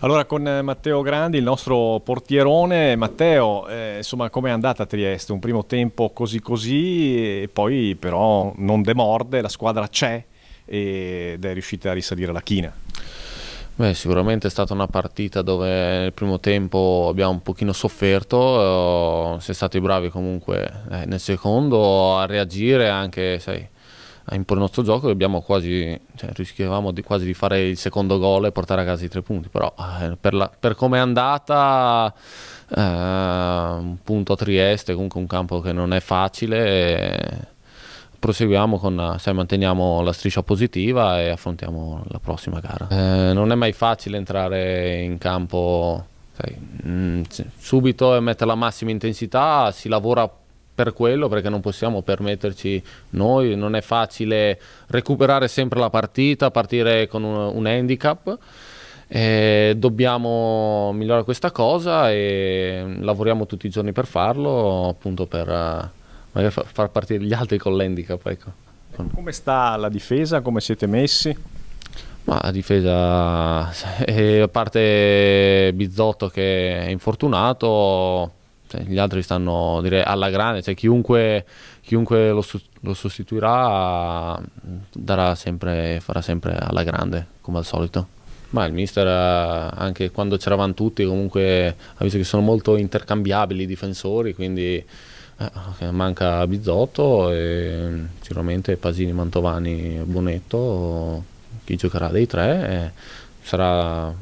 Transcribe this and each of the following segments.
Allora con eh, Matteo Grandi, il nostro portierone. Matteo, eh, insomma, com'è andata a Trieste? Un primo tempo così così, e poi però non demorde, la squadra c'è ed è riuscita a risalire la china. Beh, sicuramente è stata una partita dove nel primo tempo abbiamo un pochino sofferto, eh, è stati bravi comunque eh, nel secondo a reagire anche, sai, imporre il nostro gioco abbiamo quasi, cioè, rischiavamo di, quasi di fare il secondo gol e portare a casa i tre punti, però eh, per, per come è andata eh, un punto a Trieste, comunque un campo che non è facile, eh, proseguiamo con, cioè, manteniamo la striscia positiva e affrontiamo la prossima gara. Eh. Eh, non è mai facile entrare in campo sai, mh, mm, subito e mettere la massima intensità, si lavora per quello perché non possiamo permetterci noi, non è facile recuperare sempre la partita, partire con un, un handicap. Eh, dobbiamo migliorare questa cosa e lavoriamo tutti i giorni per farlo, appunto per eh, far partire gli altri con l'handicap. Ecco. Come sta la difesa? Come siete messi? Ma la difesa, eh, a parte Bizotto che è infortunato, cioè, gli altri stanno direi, alla grande, cioè, chiunque, chiunque lo, su- lo, sostituirà sempre, farà sempre alla grande, come al solito. Ma il mister, eh, anche quando c'eravamo tutti, comunque ha visto che sono molto intercambiabili i difensori, quindi eh, manca Bizotto e sicuramente Pasini, Mantovani, Bonetto, chi giocherà dei tre, sarà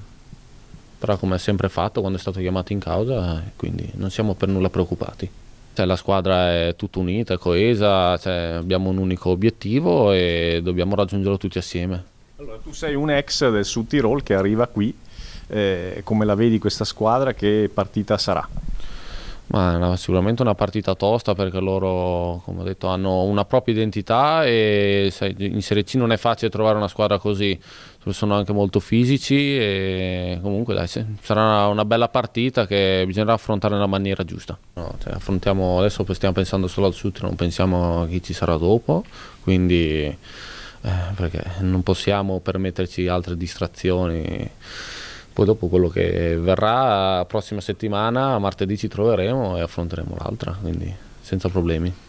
però come ha sempre fatto quando è stato chiamato in causa, quindi non siamo per nulla preoccupati. Cioè, la squadra è tutta unita, coesa, cioè, abbiamo un unico obiettivo e dobbiamo raggiungerlo tutti assieme. Allora, tu sei un ex del Sud Tirol che arriva qui, eh, come la vedi questa squadra, che partita sarà? Ma è una, sicuramente una partita tosta perché loro, come ho detto, hanno una propria identità e sai, in Serie C non è facile trovare una squadra così, sono anche molto fisici e comunque dai, sarà una, una bella partita che bisognerà affrontare nella maniera giusta. No, cioè, affrontiamo adesso stiamo pensando solo al sud, non pensiamo a chi ci sarà dopo, quindi eh, perché non possiamo permetterci altre distrazioni. Poi dopo quello che verrà, prossima settimana, martedì ci troveremo e affronteremo l'altra, quindi senza problemi.